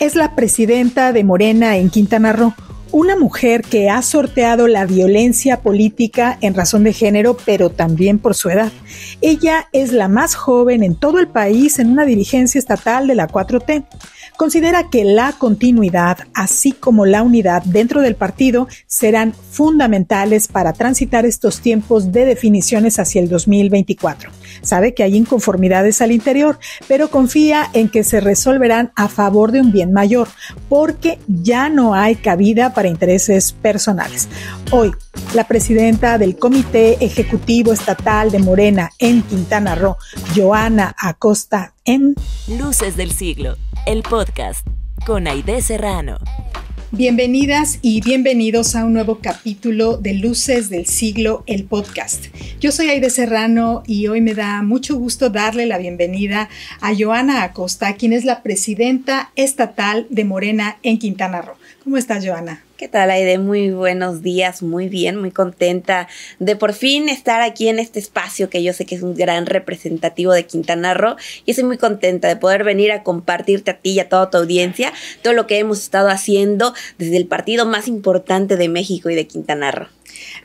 es la presidenta de Morena en Quintana Roo, una mujer que ha sorteado la violencia política en razón de género, pero también por su edad. Ella es la más joven en todo el país en una dirigencia estatal de la 4T considera que la continuidad, así como la unidad dentro del partido, serán fundamentales para transitar estos tiempos de definiciones hacia el 2024. Sabe que hay inconformidades al interior, pero confía en que se resolverán a favor de un bien mayor, porque ya no hay cabida para intereses personales. Hoy, la presidenta del Comité Ejecutivo Estatal de Morena en Quintana Roo, Joana Acosta, en Luces del Siglo el podcast con Aide Serrano. Bienvenidas y bienvenidos a un nuevo capítulo de Luces del Siglo, el podcast. Yo soy Aide Serrano y hoy me da mucho gusto darle la bienvenida a Joana Acosta, quien es la presidenta estatal de Morena en Quintana Roo. ¿Cómo estás, Joana? ¿Qué tal, Aide? Muy buenos días, muy bien, muy contenta de por fin estar aquí en este espacio que yo sé que es un gran representativo de Quintana Roo y estoy muy contenta de poder venir a compartirte a ti y a toda tu audiencia todo lo que hemos estado haciendo desde el partido más importante de México y de Quintana Roo.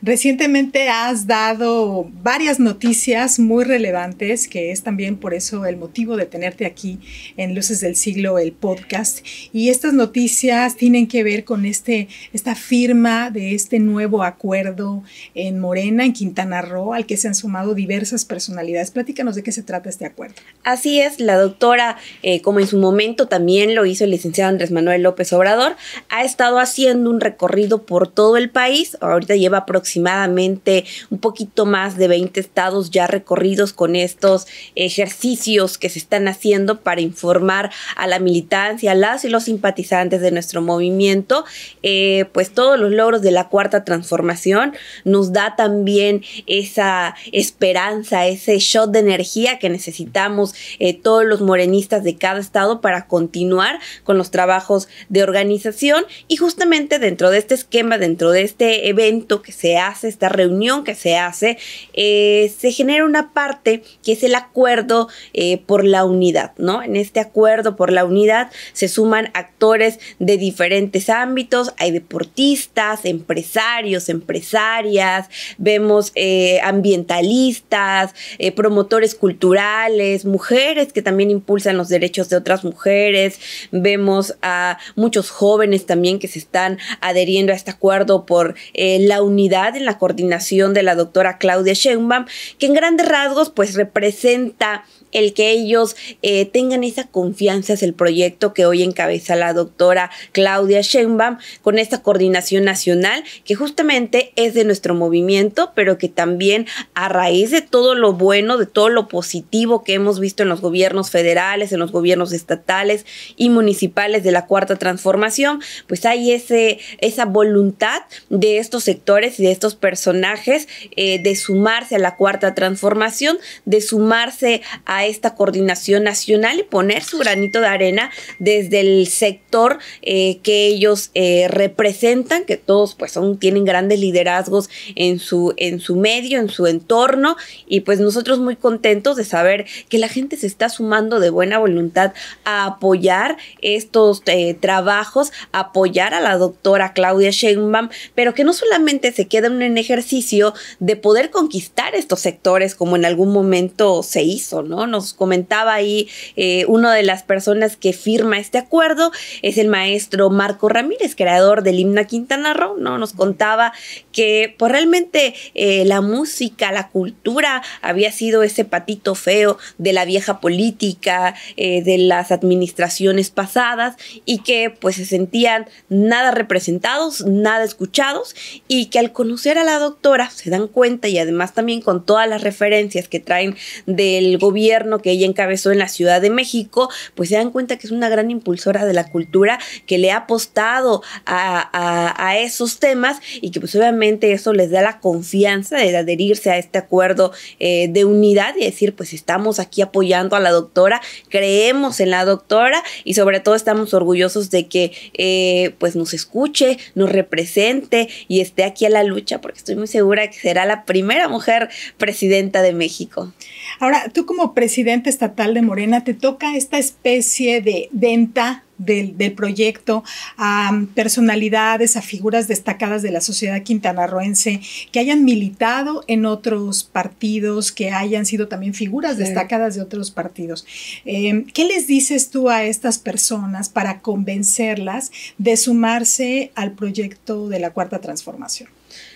Recientemente has dado varias noticias muy relevantes, que es también por eso el motivo de tenerte aquí en Luces del Siglo, el podcast. Y estas noticias tienen que ver con este, esta firma de este nuevo acuerdo en Morena, en Quintana Roo, al que se han sumado diversas personalidades. Platícanos de qué se trata este acuerdo. Así es, la doctora, eh, como en su momento también lo hizo el licenciado Andrés Manuel López Obrador, ha estado haciendo un recorrido por todo el país. Ahorita lleva aproximadamente un poquito más de 20 estados ya recorridos con estos ejercicios que se están haciendo para informar a la militancia, a las y los simpatizantes de nuestro movimiento, eh, pues todos los logros de la cuarta transformación nos da también esa esperanza, ese shot de energía que necesitamos eh, todos los morenistas de cada estado para continuar con los trabajos de organización y justamente dentro de este esquema, dentro de este evento que se hace, esta reunión que se hace, eh, se genera una parte que es el acuerdo eh, por la unidad, ¿no? En este acuerdo por la unidad se suman actores de diferentes ámbitos, hay deportistas, empresarios, empresarias, vemos eh, ambientalistas, promotores culturales, mujeres que también impulsan los derechos de otras mujeres, vemos a muchos jóvenes también que se están adheriendo a este acuerdo por la unidad en la coordinación de la doctora Claudia Sheinbaum, que en grandes rasgos pues representa el que ellos eh, tengan esa confianza es el proyecto que hoy encabeza la doctora Claudia Sheinbaum con esta coordinación nacional que justamente es de nuestro movimiento, pero que también a raíz de todo lo bueno, de todo lo positivo que hemos visto en los gobiernos federales, en los gobiernos estatales y municipales de la Cuarta Transformación, pues hay ese, esa voluntad de estos sectores y de estos personajes eh, de sumarse a la Cuarta Transformación, de sumarse a esta coordinación nacional y poner su granito de arena desde el sector eh, que ellos eh, representan, que todos pues son, tienen grandes liderazgos en su, en su medio, en su entorno, y pues nosotros muy contentos de saber que la gente se está sumando de buena voluntad a apoyar estos eh, trabajos, apoyar a la doctora Claudia Sheinbaum, pero que no solamente se queda en un ejercicio de poder conquistar estos sectores como en algún momento se hizo, ¿no? nos comentaba ahí eh, una de las personas que firma este acuerdo, es el maestro Marco Ramírez, creador del Himno Quintana Roo, ¿no? Nos contaba que pues realmente eh, la música, la cultura había sido ese patito feo de la vieja política, eh, de las administraciones pasadas y que pues se sentían nada representados, nada escuchados y que al conocer a la doctora se dan cuenta y además también con todas las referencias que traen del gobierno, que ella encabezó en la Ciudad de México, pues se dan cuenta que es una gran impulsora de la cultura, que le ha apostado a, esos temas y que pues obviamente eso les da la confianza de adherirse a este acuerdo eh, de unidad y decir, pues estamos aquí apoyando a la doctora, creemos en la doctora y sobre todo estamos orgullosos de que eh, pues nos escuche, nos represente y esté aquí a la lucha, porque estoy muy segura que será la primera mujer presidenta de México. Ahora, tú como presidente estatal de Morena, te toca esta especie de venta del, proyecto a personalidades, a figuras destacadas de la sociedad quintanarroense que hayan militado en otros partidos, que hayan sido también figuras destacadas de otros partidos. Em, ¿Qué les dices tú a estas personas para convencerlas de sumarse al proyecto de la Cuarta Transformación?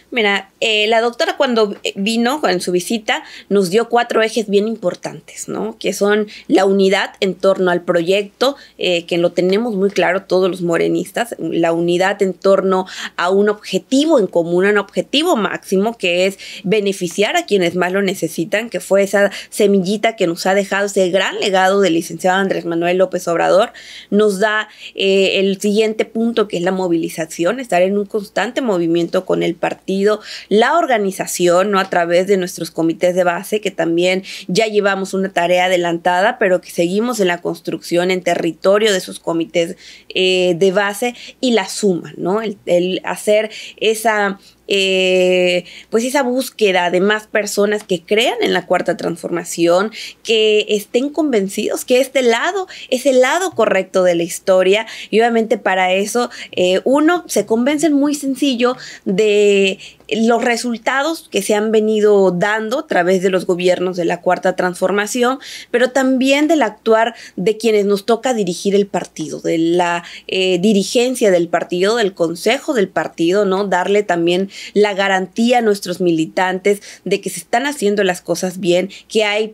Mira, eh, la doctora cuando vino en su visita nos dio cuatro ejes bien importantes, ¿no? Que son la unidad en torno al proyecto, eh, que lo tenemos muy claro todos los morenistas, la unidad en torno a un objetivo en común, un objetivo máximo que es beneficiar a quienes más lo necesitan, que fue esa semillita que nos ha dejado ese gran legado del licenciado Andrés Manuel López Obrador. Nos da eh, el siguiente punto que es la movilización, estar en un constante movimiento con el partido la organización, ¿no? A través de nuestros comités de base, que también ya llevamos una tarea adelantada, pero que seguimos en la construcción en territorio de sus comités eh, de base y la suma, ¿no? el hacer esa eh, pues esa búsqueda de más personas que crean en la cuarta transformación, que estén convencidos que este lado es el lado correcto de la historia. Y obviamente para eso eh, uno se convence muy sencillo de los resultados que se han venido dando a través de los gobiernos de la Cuarta Transformación, pero también del actuar de quienes nos toca dirigir el partido, de la eh, dirigencia del partido, del consejo del partido, ¿no? Darle también la garantía a nuestros militantes de que se están haciendo las cosas bien, que hay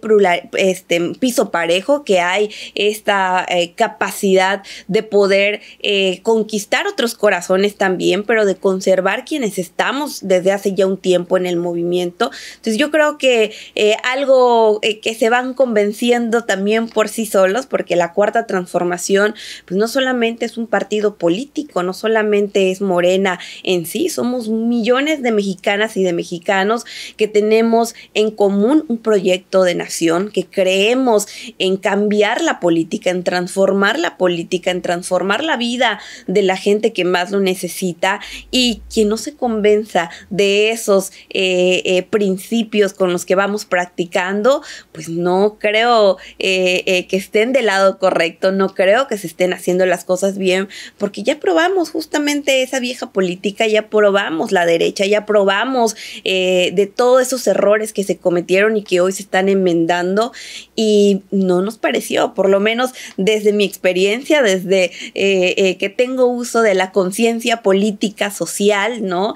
este, piso parejo, que hay esta eh, capacidad de poder eh, conquistar otros corazones también, pero de conservar quienes estamos desde desde hace ya un tiempo en el movimiento. Entonces yo creo que eh, algo eh, que se van convenciendo también por sí solos, porque la cuarta transformación, pues no solamente es un partido político, no solamente es Morena en sí, somos millones de mexicanas y de mexicanos que tenemos en común un proyecto de nación, que creemos en cambiar la política, en transformar la política, en transformar la vida de la gente que más lo necesita y quien no se convenza de esos eh, eh, principios con los que vamos practicando, pues no creo eh, que estén del lado correcto, no creo que se estén haciendo las cosas bien, porque ya probamos justamente esa vieja política, ya probamos la derecha, ya probamos de todos esos errores que se cometieron y que hoy se están enmendando y no nos pareció, por lo menos desde mi experiencia, desde que tengo uso de la conciencia política social, ¿no?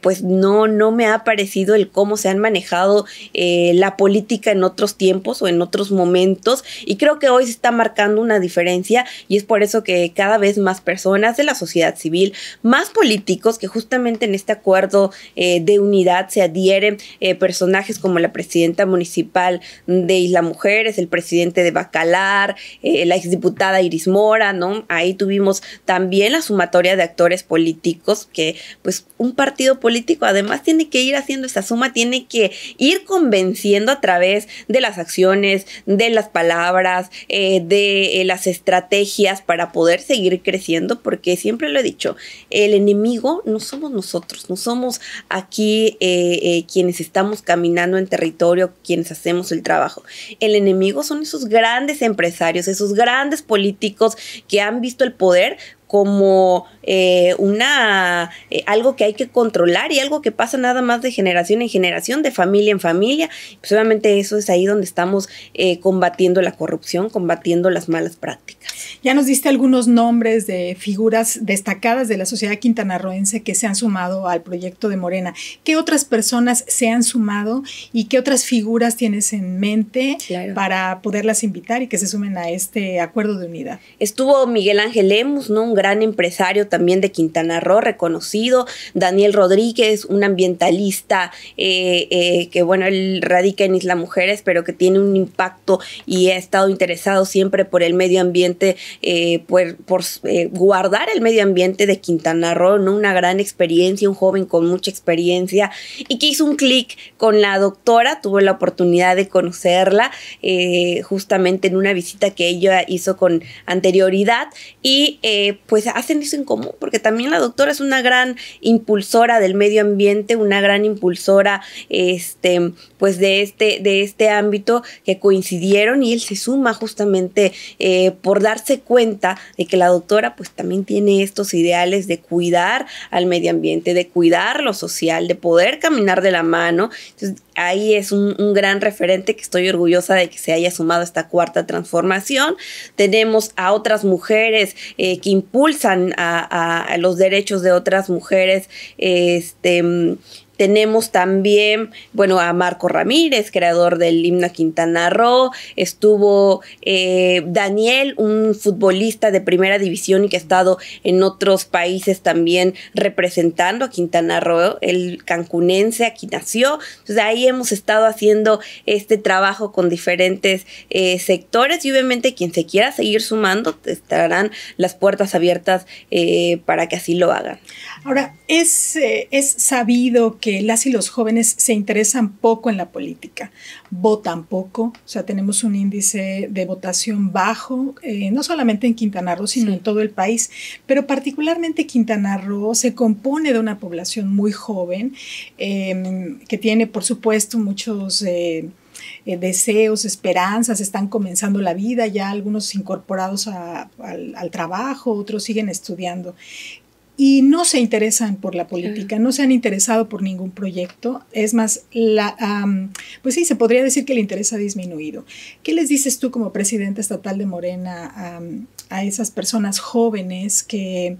pues no, no me ha parecido el cómo se han manejado eh, la política en otros tiempos o en otros momentos y creo que hoy se está marcando una diferencia y es por eso que cada vez más personas de la sociedad civil, más políticos que justamente en este acuerdo eh, de unidad se adhieren eh, personajes como la presidenta municipal de Isla Mujeres, el presidente de Bacalar, la exdiputada Iris Mora, ¿no? Ahí tuvimos también la sumatoria de actores políticos que pues un partido político además tiene que ir haciendo esa suma, tiene que ir convenciendo a través de las acciones, de las palabras, eh, de eh, las estrategias para poder seguir creciendo, porque siempre lo he dicho, el enemigo no somos nosotros, no somos aquí eh, quienes estamos caminando en territorio, quienes hacemos el trabajo. El enemigo son esos grandes empresarios, esos grandes políticos que han visto el poder como eh, una eh, algo que hay que controlar y algo que pasa nada más de generación en generación, de familia en familia. Pues obviamente eso es ahí donde estamos eh, combatiendo la corrupción, combatiendo las malas prácticas. Ya nos diste algunos nombres de figuras destacadas de la sociedad quintanarroense que se han sumado al proyecto de Morena. ¿Qué otras personas se han sumado y qué otras figuras tienes en mente para poderlas invitar y que se sumen a este acuerdo de unidad? Estuvo Miguel Ángel Lemus, ¿no? un gran empresario también de Quintana Roo, reconocido. Daniel Rodríguez, un ambientalista eh, eh, que, bueno, él radica en Isla Mujeres, pero que tiene un impacto y ha estado interesado siempre por el medio ambiente eh, por, eh, guardar el medio ambiente de Quintana Roo, ¿no? Una gran experiencia, un joven con mucha experiencia y que hizo un clic con la doctora, tuvo la oportunidad de conocerla eh, justamente en una visita que ella hizo con anterioridad y pues hacen eso en común, porque también la doctora es una gran impulsora del medio ambiente, una gran impulsora este, pues de este, de este ámbito que coincidieron y él se suma justamente por dar darse cuenta de que la doctora pues también tiene estos ideales de cuidar al medio ambiente, de cuidar lo social, de poder caminar de la mano. ahí es un, gran referente que estoy orgullosa de que se haya sumado esta cuarta transformación. Tenemos a otras mujeres eh, que impulsan a, a, los derechos de otras mujeres. Este, tenemos también, bueno, a Marco Ramírez, creador del himno Quintana Roo. Estuvo eh, Daniel, un futbolista de primera división y que ha estado en otros países también representando a Quintana Roo, el cancunense aquí nació. Entonces ahí hemos estado haciendo este trabajo con diferentes eh, sectores y obviamente quien se quiera seguir sumando estarán las puertas abiertas eh, para que así lo hagan. Ahora, es, eh, es sabido que las y los jóvenes se interesan poco en la política, votan poco, o sea, tenemos un índice de votación bajo, eh, no solamente en Quintana Roo, sino en todo el país, pero particularmente Quintana Roo se compone de una población muy joven em, que tiene, por supuesto, muchos... Eh, deseos, esperanzas, están comenzando la vida, ya algunos incorporados al, trabajo, otros siguen estudiando y no se interesan por la política, no se han interesado por ningún proyecto. Es más, la, pues sí, se podría decir que el interés ha disminuido. ¿Qué les dices tú como presidenta estatal de Morena a esas personas jóvenes que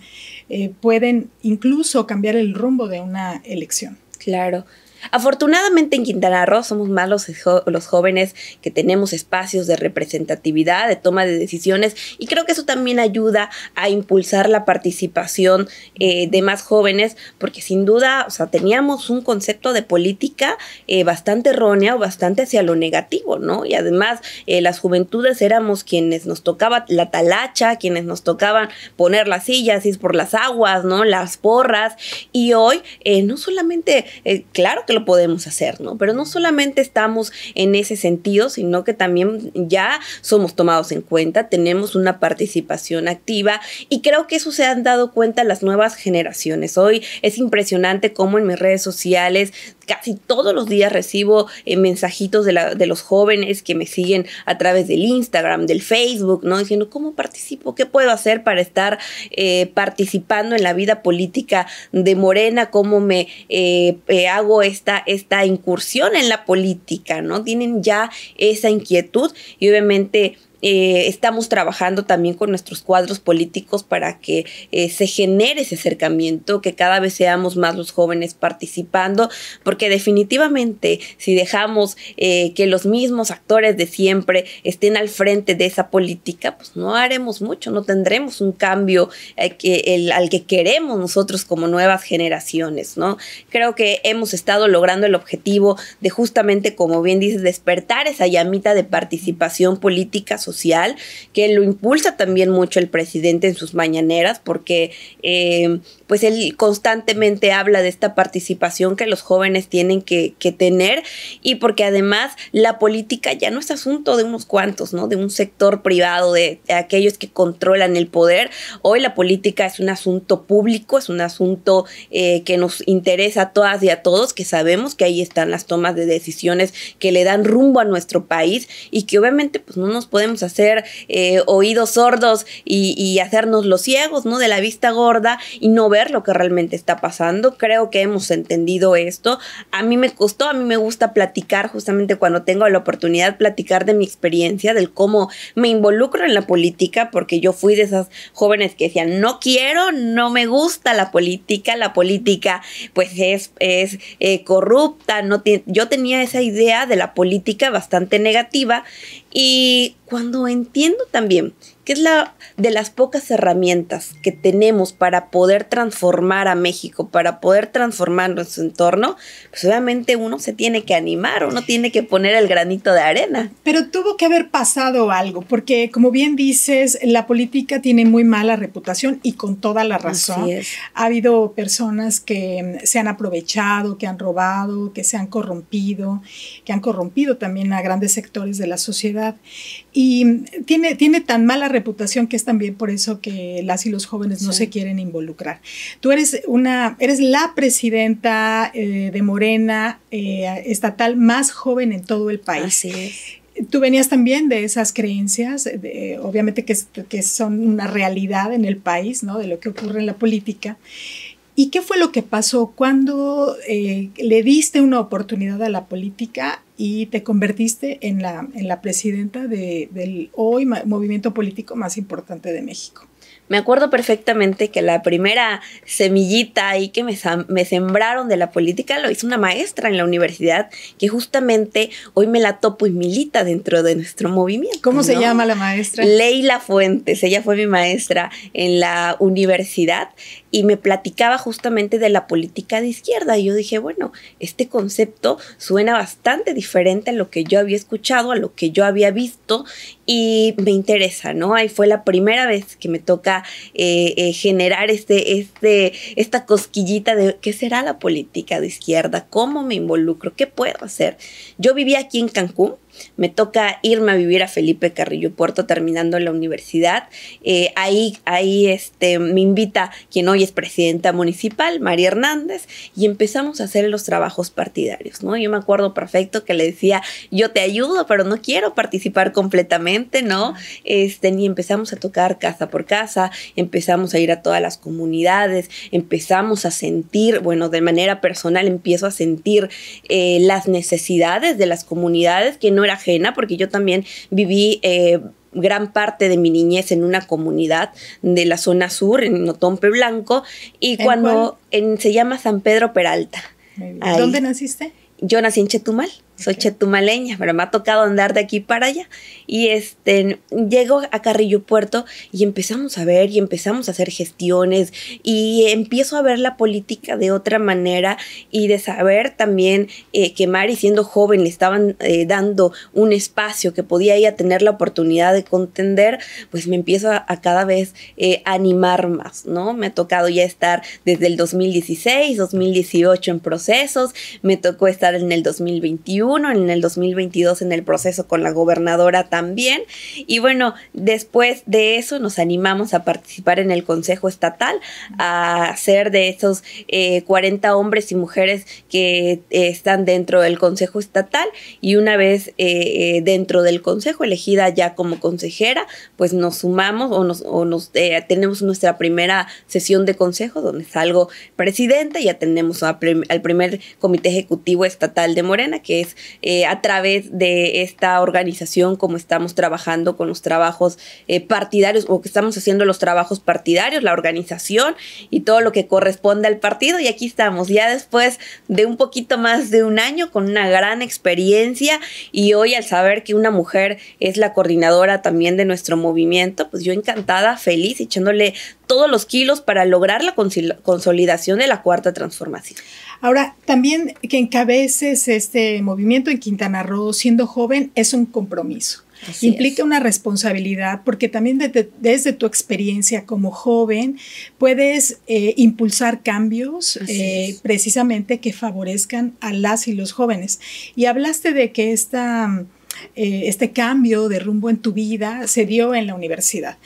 eh, pueden incluso cambiar el rumbo de una elección? Claro, Afortunadamente en Quintana Roo somos más los, jóvenes que tenemos espacios de representatividad, de toma de decisiones y creo que eso también ayuda a impulsar la participación eh, de más jóvenes porque sin duda, o sea, teníamos un concepto de política eh, bastante errónea o bastante hacia lo negativo, ¿no? Y además eh, las juventudes éramos quienes nos tocaba la talacha, quienes nos tocaban poner las sillas, ir por las aguas, ¿no? Las porras y hoy no solamente, claro que lo podemos hacer, ¿no? Pero no solamente estamos en ese sentido, sino que también ya somos tomados en cuenta, tenemos una participación activa y creo que eso se han dado cuenta las nuevas generaciones. Hoy es impresionante cómo en mis redes sociales casi todos los días recibo eh, mensajitos de, la, de, los jóvenes que me siguen a través del Instagram, del Facebook, ¿no? Diciendo, ¿cómo participo? ¿Qué puedo hacer para estar eh, participando en la vida política de Morena? ¿Cómo me eh, hago esta, esta incursión en la política, ¿no? Tienen ya esa inquietud y obviamente eh, estamos trabajando también con nuestros cuadros políticos para que eh, se genere ese acercamiento, que cada vez seamos más los jóvenes participando, porque definitivamente si dejamos eh, que los mismos actores de siempre estén al frente de esa política, pues no haremos mucho, no tendremos un cambio al que queremos nosotros como nuevas generaciones, ¿no? Creo que hemos estado logrando el objetivo de justamente, como bien dices, despertar esa llamita de participación política, social, que lo impulsa también mucho el presidente en sus mañaneras, porque eh, pues él constantemente habla de esta participación que los jóvenes tienen que, tener y porque además la política ya no es asunto de unos cuantos, ¿no? De un sector privado, de, aquellos que controlan el poder. Hoy la política es un asunto público, es un asunto eh, que nos interesa a todas y a todos, que sabemos que ahí están las tomas de decisiones que le dan rumbo a nuestro país y que obviamente pues no nos podemos hacer eh, oídos sordos y, hacernos los ciegos, ¿no? De la vista gorda y no ver lo que realmente está pasando. Creo que hemos entendido esto. A mí me costó, a mí me gusta platicar justamente cuando tengo la oportunidad, platicar de mi experiencia, del cómo me involucro en la política, porque yo fui de esas jóvenes que decían, no quiero, no me gusta la política, la política pues es, eh, corrupta, yo tenía esa idea de la política bastante negativa y cuando entiendo también que es la de las pocas herramientas que tenemos para poder transformar a México, para poder transformar nuestro entorno, pues obviamente uno se tiene que animar, uno tiene que poner el granito de arena. Pero tuvo que haber pasado algo, porque como bien dices, la política tiene muy mala reputación y con toda la razón. Ha habido personas que se han aprovechado, que han robado, que se han corrompido, que han corrompido también a grandes sectores de la sociedad y mm, tiene, tiene tan mala reputación que es también por eso que las y los jóvenes no se quieren involucrar. Tú eres una, eres la presidenta eh, de Morena eh, estatal más joven en todo el país. tú venías también de esas creencias, obviamente que, que, son una realidad en el país, ¿no? De lo que ocurre en la política. ¿Y qué fue lo que pasó cuando eh, le diste una oportunidad a la política y te convertiste en la, presidenta del hoy movimiento político más importante de México? Me acuerdo perfectamente que la primera semillita ahí que me, me sembraron de la política lo hizo una maestra en la universidad que justamente hoy me la topo y milita dentro de nuestro movimiento. ¿Cómo se llama la maestra? Leila Fuentes, ella fue mi maestra en la universidad y me platicaba justamente de la política de izquierda y yo dije, bueno, este concepto suena bastante diferente a lo que yo había escuchado, a lo que yo había visto y me interesa, ¿no? Ahí fue la primera vez que me toca eh, eh, generar este, este, esta cosquillita de qué será la política de izquierda, cómo me involucro, qué puedo hacer. Yo vivía aquí en Cancún, me toca irme a vivir a Felipe Carrillo Puerto terminando la universidad. Eh, ahí ahí este, me invita quien hoy es presidenta municipal, María Hernández, y empezamos a hacer los trabajos partidarios. ¿no? Yo me acuerdo perfecto que le decía, yo te ayudo, pero no quiero participar completamente, ¿no? Este, y empezamos a tocar casa por casa, empezamos a ir a todas las comunidades, empezamos a sentir, bueno, de manera personal empiezo a sentir eh, las necesidades de las comunidades que no era ajena, porque yo también viví... Eh, gran parte de mi niñez en una comunidad de la zona sur, en Otompe Blanco, y cuando se llama San Pedro Peralta. ¿Dónde naciste? Yo nací en Chetumal soy chetumaleña, pero me ha tocado andar de aquí para allá. Y este, llego a Carrillo Puerto y empezamos a ver y empezamos a hacer gestiones y empiezo a ver la política de otra manera y de saber también eh, que Mari siendo joven le estaban eh, dando un espacio que podía ella tener la oportunidad de contender, pues me empiezo a, cada vez eh, animar más, ¿no? Me ha tocado ya estar desde el 2016, 2018 en procesos, me tocó estar en el 2021 en el 2022 en el proceso con la gobernadora también. Y bueno, después de eso nos animamos a participar en el Consejo Estatal, a ser de esos 40 eh, hombres y mujeres que eh, están dentro del Consejo Estatal y una vez eh, dentro del Consejo, elegida ya como consejera, pues nos sumamos o nos, tenemos nuestra primera sesión de consejo donde salgo Presidenta ya tenemos al primer comité ejecutivo estatal de Morena, que es eh, a través de esta organización, como estamos trabajando con los trabajos eh, partidarios o que estamos haciendo los trabajos partidarios, la organización y todo lo que corresponde al partido. Y aquí estamos, ya después de un poquito más de un año, con una gran experiencia y hoy al saber que una mujer es la coordinadora también de nuestro movimiento, pues yo encantada, feliz, echándole todos los kilos para lograr la consolidación de la cuarta transformación. Ahora, también que encabeces este movimiento en Quintana Roo siendo joven es un compromiso. implica una responsabilidad porque también desde, tu experiencia como joven puedes eh, impulsar cambios eh, precisamente que favorezcan a las y los jóvenes. Y hablaste de que esta eh, este cambio de rumbo en tu vida se dio en la universidad,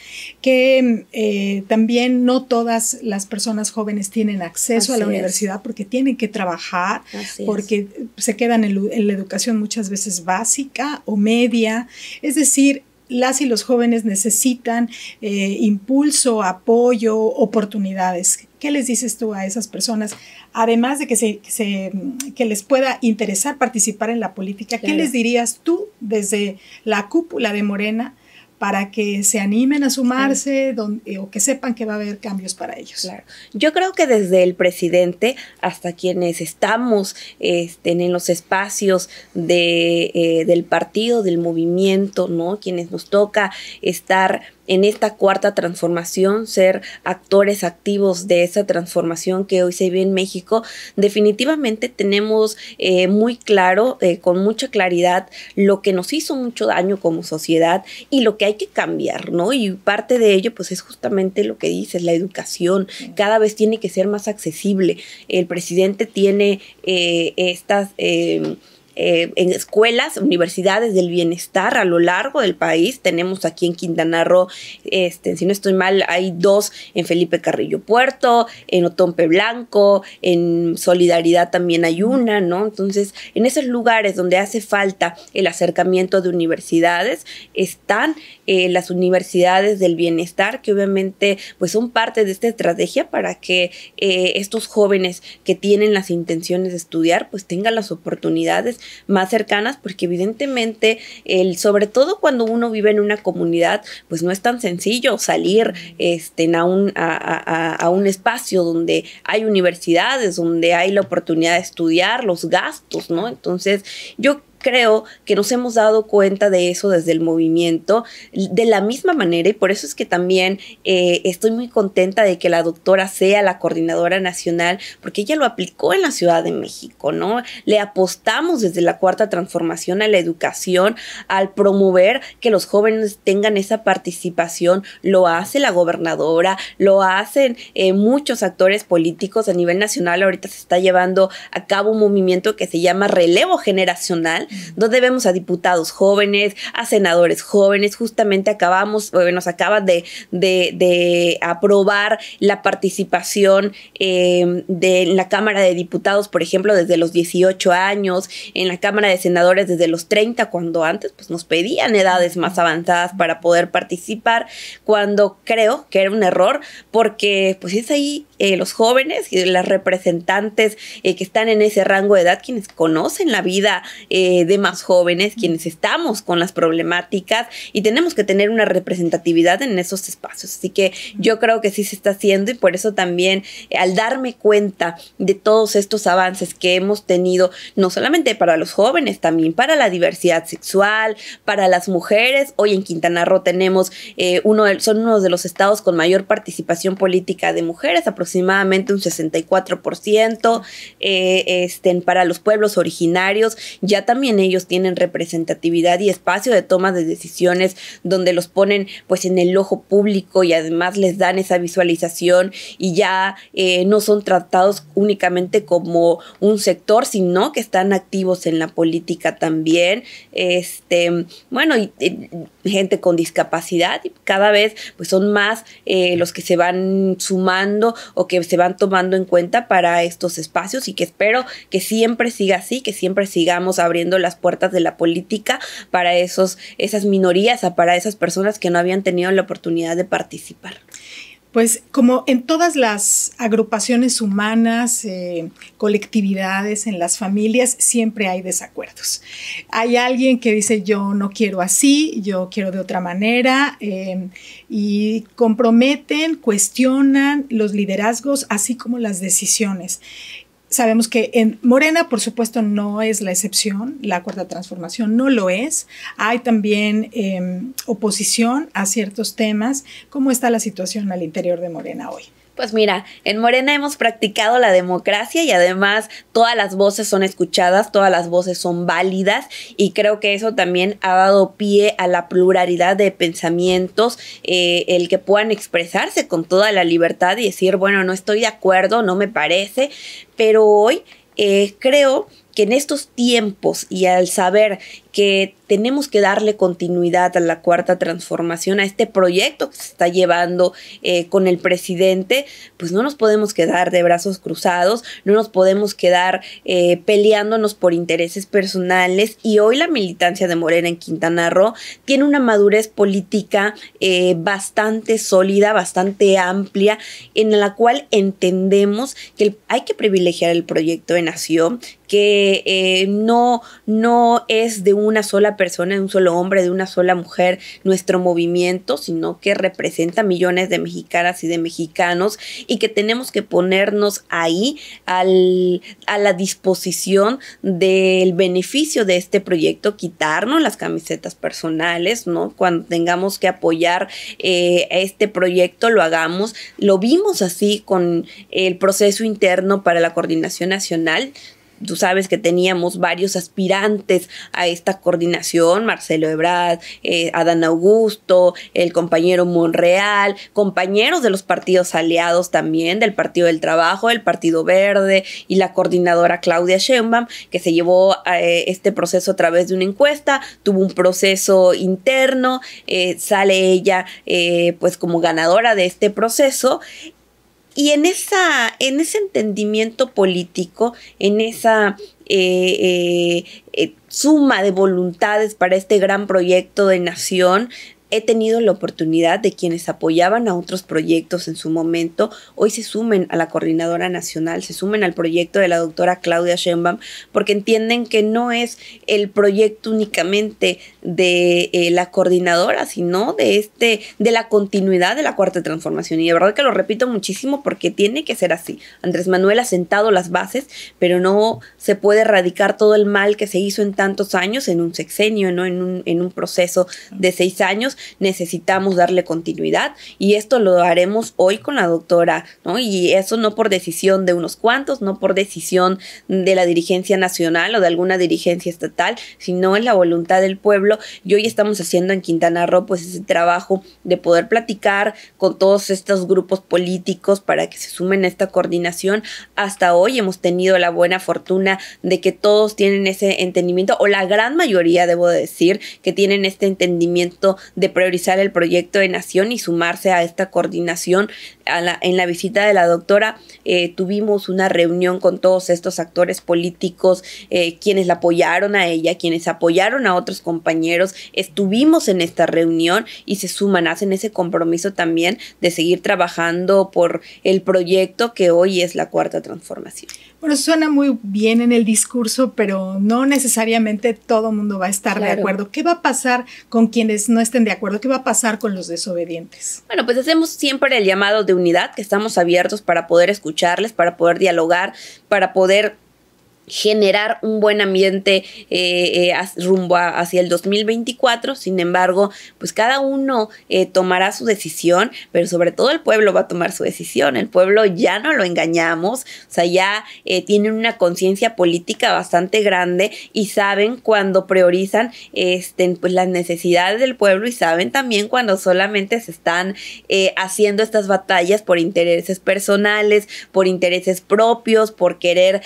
que eh, también no todas las personas jóvenes tienen acceso a la universidad porque tienen que trabajar, porque se quedan en la educación muchas veces básica o media, es decir, las y los jóvenes necesitan eh, impulso, apoyo, oportunidades. ¿Qué les dices tú a esas personas? Además de que, les pueda interesar participar en la política, ¿qué les dirías tú desde la cúpula de Morena para que se animen a sumarse eh, o que sepan que va a haber cambios para ellos. Yo creo que desde el presidente hasta quienes estamos este, en los espacios de, eh, del partido, del movimiento, ¿no? quienes nos toca estar en esta cuarta transformación, ser actores activos de esa transformación que hoy se ve en México, definitivamente tenemos eh, muy claro, eh, con mucha claridad, lo que nos hizo mucho daño como sociedad y lo que hay que cambiar, ¿no? Y parte de ello, pues es justamente lo que dices, la educación cada vez tiene que ser más accesible. El presidente tiene eh, estas... Em, eh, en escuelas, universidades del bienestar a lo largo del país. Tenemos aquí en Quintana Roo, este, si no estoy mal, hay dos en Felipe Carrillo Puerto, en Otompe Blanco, en Solidaridad también hay una, ¿no? Entonces, en esos lugares donde hace falta el acercamiento de universidades, están eh, las universidades del bienestar, que obviamente pues son parte de esta estrategia para que eh, estos jóvenes que tienen las intenciones de estudiar, pues tengan las oportunidades más cercanas, porque evidentemente, el, sobre todo cuando uno vive en una comunidad, pues no es tan sencillo salir este, a, un, a, a un espacio donde hay universidades, donde hay la oportunidad de estudiar, los gastos, ¿no? Entonces, yo creo que nos hemos dado cuenta de eso desde el movimiento de la misma manera y por eso es que también eh, estoy muy contenta de que la doctora sea la coordinadora nacional porque ella lo aplicó en la Ciudad de México, ¿no? Le apostamos desde la cuarta transformación a la educación, al promover que los jóvenes tengan esa participación, lo hace la gobernadora, lo hacen eh, muchos actores políticos a nivel nacional, ahorita se está llevando a cabo un movimiento que se llama relevo generacional, donde vemos a diputados jóvenes, a senadores jóvenes. Justamente acabamos, nos acaba de, aprobar la participación em, de la Cámara de Diputados, por ejemplo, desde los 18 años, en la Cámara de Senadores desde los 30, cuando antes pues, nos pedían edades más avanzadas para poder participar, cuando creo que era un error, porque pues es ahí eh, los jóvenes, y las representantes eh, que están en ese rango de edad, quienes conocen la vida eh, de más jóvenes, quienes estamos con las problemáticas y tenemos que tener una representatividad en esos espacios. Así que yo creo que sí se está haciendo y por eso también al darme cuenta de todos estos avances que hemos tenido, no solamente para los jóvenes, también para la diversidad sexual, para las mujeres, hoy en Quintana Roo tenemos uno son uno de los estados con mayor participación política de mujeres, aproximadamente un 64%, eh, este, para los pueblos originarios, ya también ellos tienen representatividad y espacio de toma de decisiones donde los ponen pues en el ojo público y además les dan esa visualización y ya eh, no son tratados únicamente como un sector, sino que están activos en la política también, este, bueno, y, eh, gente con discapacidad cada vez pues son más los que se van sumando o que se van tomando en cuenta para estos espacios y que espero que siempre siga así, que siempre sigamos abriendo las puertas de la política para esos, esas minorías, para esas personas que no habían tenido la oportunidad de participar. Pues como en todas las agrupaciones humanas, eh, colectividades, en las familias, siempre hay desacuerdos. Hay alguien que dice yo no quiero así, yo quiero de otra manera, em, y comprometen, cuestionan los liderazgos, así como las decisiones sabemos que en Morena, por supuesto, no es la excepción, la cuarta transformación no lo es. Hay también em, oposición a ciertos temas. ¿Cómo está la situación al interior de Morena hoy? Pues mira, en Morena hemos practicado la democracia y además todas las voces son escuchadas, todas las voces son válidas y creo que eso también ha dado pie a la pluralidad de pensamientos, eh, el que puedan expresarse con toda la libertad y decir, bueno, no estoy de acuerdo, no me parece, pero hoy eh, creo que en estos tiempos y al saber que tenemos que darle continuidad a la cuarta transformación, a este proyecto que se está llevando eh, con el presidente, pues no nos podemos quedar de brazos cruzados, no nos podemos quedar eh, peleándonos por intereses personales y hoy la militancia de Morena en Quintana Roo tiene una madurez política eh, bastante sólida, bastante amplia, en la cual entendemos que hay que privilegiar el proyecto de nación, que no, no es de un una sola persona, de un solo hombre, de una sola mujer, nuestro movimiento, sino que representa millones de mexicanas y de mexicanos y que tenemos que ponernos ahí a la disposición del beneficio de este proyecto, quitarnos las camisetas personales, ¿no? Cuando tengamos que apoyar eh, este proyecto, lo hagamos. Lo vimos así con el proceso interno para la coordinación nacional tú sabes que teníamos varios aspirantes a esta coordinación, Marcelo Ebrard, eh, Adán Augusto, el compañero Monreal, compañeros de los partidos aliados también, del Partido del Trabajo, del Partido Verde y la coordinadora Claudia Sheinbaum, que se llevó a eh, este proceso a través de una encuesta, tuvo un proceso interno, eh, sale ella pues como ganadora de este proceso y en, esa, en ese entendimiento político, en esa eh, eh, eh, suma de voluntades para este gran proyecto de nación, he tenido la oportunidad de quienes apoyaban a otros proyectos en su momento, hoy se sumen a la coordinadora nacional, se sumen al proyecto de la doctora Claudia Schembam, porque entienden que no es el proyecto únicamente de eh, la coordinadora, sino de este, de la continuidad de la cuarta transformación. Y de verdad que lo repito muchísimo porque tiene que ser así. Andrés Manuel ha sentado las bases, pero no se puede erradicar todo el mal que se hizo en tantos años, en un sexenio, ¿no? en, en un proceso de seis años necesitamos darle continuidad y esto lo haremos hoy con la doctora, ¿no? Y eso no por decisión de unos cuantos, no por decisión de la dirigencia nacional o de alguna dirigencia estatal, sino en la voluntad del pueblo. Y hoy estamos haciendo en Quintana Roo pues ese trabajo de poder platicar con todos estos grupos políticos para que se sumen a esta coordinación. Hasta hoy hemos tenido la buena fortuna de que todos tienen ese entendimiento o la gran mayoría, debo decir, que tienen este entendimiento de priorizar el proyecto de nación y sumarse a esta coordinación. en la visita de la doctora eh, tuvimos una reunión con todos estos actores políticos, eh, quienes la apoyaron a ella, quienes apoyaron a otros compañeros, estuvimos en esta reunión y se suman, hacen ese compromiso también de seguir trabajando por el proyecto que hoy es la cuarta transformación. Bueno, suena muy bien en el discurso, pero no necesariamente todo el mundo va a estar de acuerdo. ¿Qué va a pasar con quienes no estén de acuerdo? acuerdo? ¿Qué va a pasar con los desobedientes? Bueno, pues hacemos siempre el llamado de unidad, que estamos abiertos para poder escucharles, para poder dialogar, para poder generar un buen ambiente eh, eh, rumbo hacia el 2024. Sin embargo, pues cada uno eh, tomará su decisión, pero sobre todo el pueblo va a tomar su decisión. El pueblo ya no lo engañamos, o sea, ya tienen una conciencia política bastante grande y saben cuando priorizan este, pues, las necesidades del pueblo y saben también cuando solamente se están haciendo estas batallas por intereses personales, por intereses propios, por querer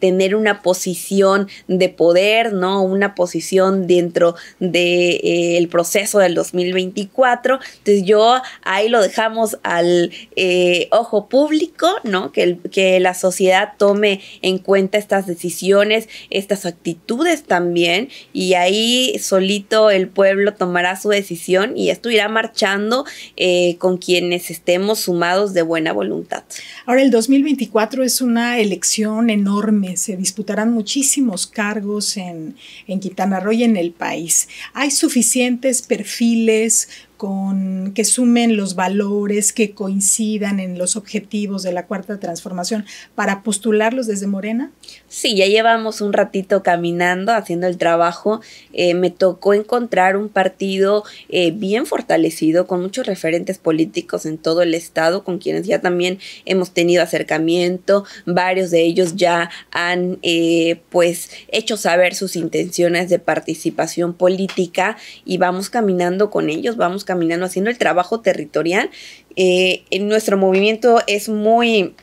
tener un una posición de poder, ¿no? Una posición dentro del de, eh, el proceso del 2024. Entonces yo ahí lo dejamos al eh, ojo público, ¿no? Que, que la sociedad tome en cuenta estas decisiones, estas actitudes también, y ahí solito el pueblo tomará su decisión y esto irá marchando eh, con quienes estemos sumados de buena voluntad. Ahora el 2024 es una elección enorme, se dispone disputarán muchísimos cargos en, en Quintana Roo en el país. Hay suficientes perfiles con que sumen los valores que coincidan en los objetivos de la cuarta transformación para postularlos desde Morena? Sí, ya llevamos un ratito caminando, haciendo el trabajo. Eh, me tocó encontrar un partido eh, bien fortalecido, con muchos referentes políticos en todo el estado, con quienes ya también hemos tenido acercamiento. Varios de ellos ya han eh, pues hecho saber sus intenciones de participación política y vamos caminando con ellos, vamos caminando haciendo el trabajo territorial. Eh, en nuestro movimiento es muy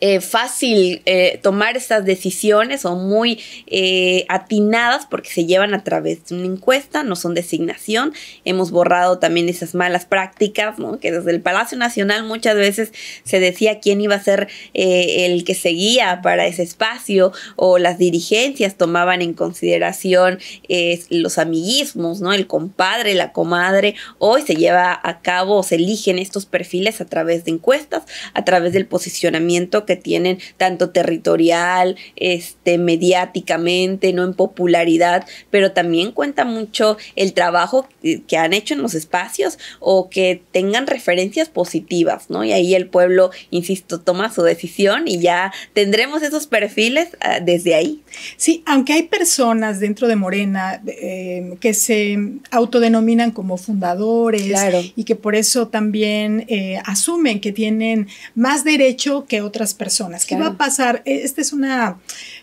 eh, fácil eh, tomar estas decisiones o muy eh, atinadas porque se llevan a través de una encuesta, no son designación. Hemos borrado también esas malas prácticas, ¿no? que desde el Palacio Nacional muchas veces se decía quién iba a ser el que seguía para ese espacio o las dirigencias tomaban en consideración los amiguismos, ¿no? el compadre, la comadre. Hoy se lleva a cabo, o se eligen estos perfiles a través de encuestas, a través del posicionamiento que tienen tanto territorial, este, mediáticamente, no en popularidad, pero también cuenta mucho el trabajo que han hecho en los espacios o que tengan referencias positivas, ¿no? Y ahí el pueblo, insisto, toma su decisión y ya tendremos esos perfiles ah, desde ahí. Sí, aunque hay personas dentro de Morena em, que se autodenominan como fundadores y que por eso también eh, asumen que tienen más derecho que otras personas? ¿Qué va a pasar? E, este es una,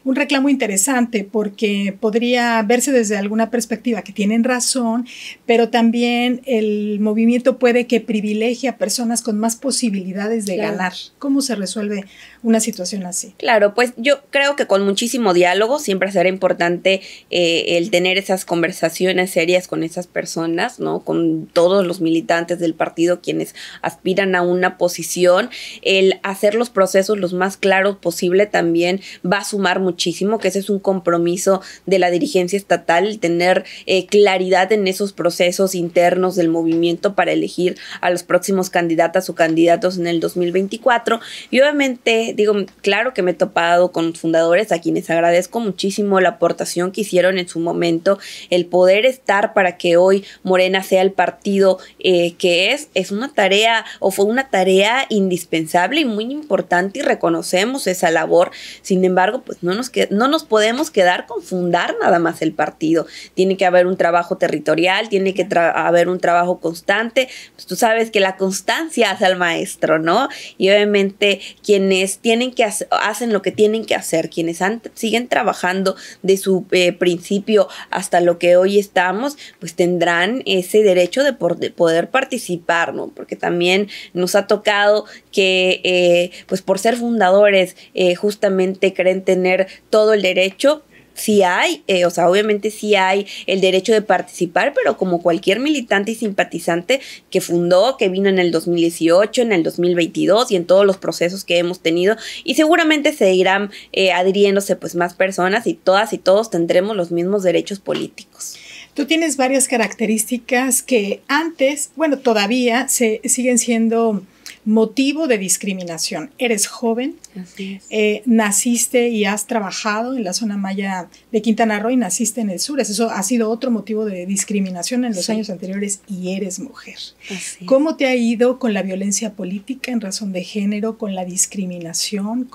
un reclamo interesante porque podría verse desde alguna perspectiva que tienen razón, pero también el movimiento puede que privilegie a personas con más posibilidades de ganar. ¿Cómo se resuelve una situación así. Claro, pues yo creo que con muchísimo diálogo siempre será importante eh, el tener esas conversaciones serias con esas personas, ¿no? Con todos los militantes del partido quienes aspiran a una posición. El hacer los procesos los más claros posible también va a sumar muchísimo, que ese es un compromiso de la dirigencia estatal, el tener eh, claridad en esos procesos internos del movimiento para elegir a los próximos candidatas o candidatos en el 2024. Y obviamente digo, claro que me he topado con fundadores a quienes agradezco muchísimo la aportación que hicieron en su momento, el poder estar para que hoy Morena sea el partido eh, que es, es una tarea o fue una tarea indispensable y muy importante y reconocemos esa labor. Sin embargo, pues no nos, que, no nos podemos quedar con fundar nada más el partido. Tiene que haber un trabajo territorial, tiene que haber un trabajo constante. Pues tú sabes que la constancia hace al maestro, ¿no? Y obviamente quienes tienen que hacen lo que tienen que hacer, quienes siguen trabajando de su eh, principio hasta lo que hoy estamos, pues tendrán ese derecho de, poder participar, ¿no? Porque también nos ha tocado que, eh, pues por ser fundadores, eh, justamente creen tener todo el derecho sí hay, eh, o sea, obviamente sí hay el derecho de participar, pero como cualquier militante y simpatizante que fundó, que vino en el 2018, en el 2022 y en todos los procesos que hemos tenido, y seguramente se irán eh, adhiriéndose pues más personas y todas y todos tendremos los mismos derechos políticos. Tú tienes varias características que antes, bueno, todavía se siguen siendo motivo de discriminación. Eres joven, eh, naciste y has trabajado en la zona maya de Quintana Roo y naciste en el sur. Eso ha sido otro motivo de discriminación en los años anteriores y eres mujer. ¿Cómo te ha ido con la violencia política en razón de género, con la discriminación?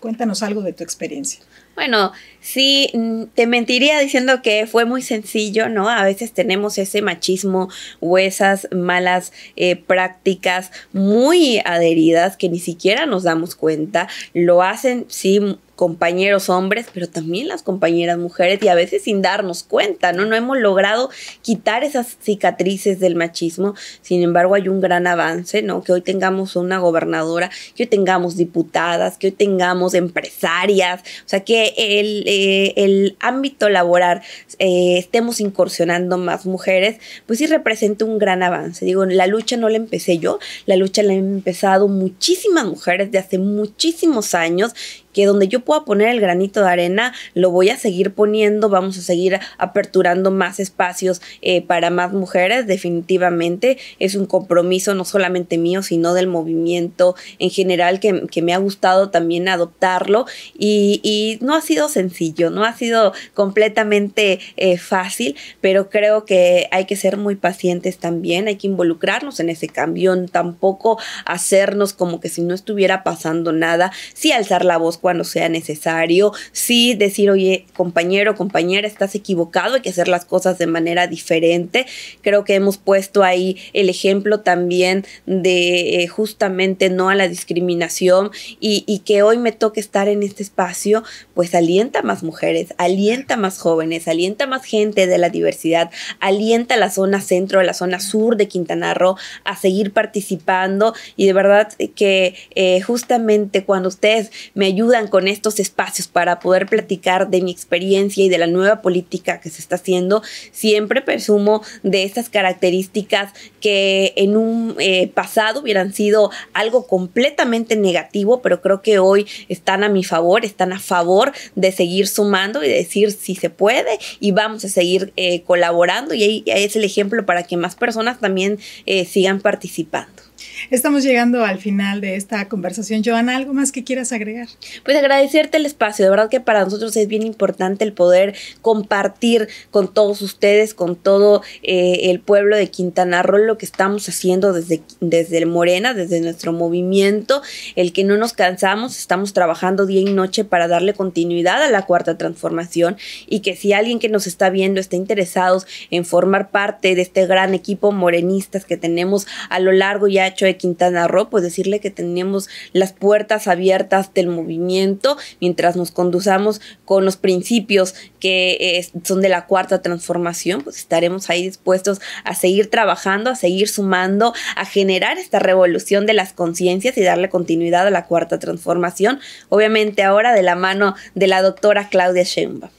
cuéntanos algo de tu experiencia. Bueno, sí, mm, te mentiría diciendo que fue muy sencillo, ¿no? A veces tenemos ese machismo o esas malas eh, prácticas muy adheridas que ni siquiera nos damos cuenta. Lo hacen, sí, compañeros hombres, pero también las compañeras mujeres y a veces sin darnos cuenta, ¿no? No hemos logrado quitar esas cicatrices del machismo, sin embargo hay un gran avance, ¿no? Que hoy tengamos una gobernadora, que hoy tengamos diputadas, que hoy tengamos empresarias, o sea, que el, eh, el ámbito laboral eh, estemos incursionando más mujeres, pues sí representa un gran avance. Digo, la lucha no la empecé yo, la lucha la han empezado muchísimas mujeres de hace muchísimos años que donde yo pueda poner el granito de arena, lo voy a seguir poniendo, vamos a seguir aperturando más espacios eh, para más mujeres, definitivamente es un compromiso no solamente mío, sino del movimiento en general que, me ha gustado también adoptarlo y, no ha sido sencillo, no ha sido completamente eh, fácil, pero creo que hay que ser muy pacientes también, hay que involucrarnos en ese cambio, tampoco hacernos como que si no estuviera pasando nada, sí alzar la voz cuando sea necesario, sí decir, oye, compañero, compañera, estás equivocado, hay que hacer las cosas de manera diferente. Creo que hemos puesto ahí el ejemplo también de eh, justamente no a la discriminación y, y que hoy me toque estar en este espacio, pues alienta a más mujeres, alienta a más jóvenes, alienta a más gente de la diversidad, alienta a la zona centro, a la zona sur de Quintana Roo a seguir participando y de verdad que eh, justamente cuando ustedes me ayudan con estos espacios para poder platicar de mi experiencia y de la nueva política que se está haciendo. Siempre presumo de estas características que en un eh, pasado hubieran sido algo completamente negativo, pero creo que hoy están a mi favor, están a favor de seguir sumando y decir si se puede y vamos a seguir eh, colaborando. Y ahí, es el ejemplo para que más personas también eh, sigan participando. Estamos llegando al final de esta conversación. Joana, ¿algo más que quieras agregar? Pues agradecerte el espacio. De verdad que para nosotros es bien importante el poder compartir con todos ustedes, con todo eh, el pueblo de Quintana Roo, lo que estamos haciendo desde, desde el Morena, desde nuestro movimiento, el que no nos cansamos, estamos trabajando día y noche para darle continuidad a la cuarta transformación y que si alguien que nos está viendo está interesado en formar parte de este gran equipo morenistas que tenemos a lo largo ya de Quintana Roo, pues decirle que tenemos las puertas abiertas del movimiento mientras nos conduzamos con los principios que eh, son de la cuarta transformación, pues estaremos ahí dispuestos a seguir trabajando, a seguir sumando, a generar esta revolución de las conciencias y darle continuidad a la cuarta transformación, obviamente ahora de la mano de la doctora Claudia Sheinbaum.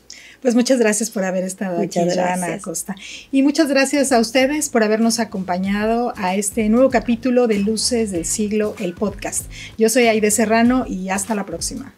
Pues muchas gracias por haber estado aquí, Ana Acosta. Y muchas gracias a ustedes por habernos acompañado a este nuevo capítulo de Luces del Siglo, el podcast. Yo soy Aide Serrano y hasta la próxima.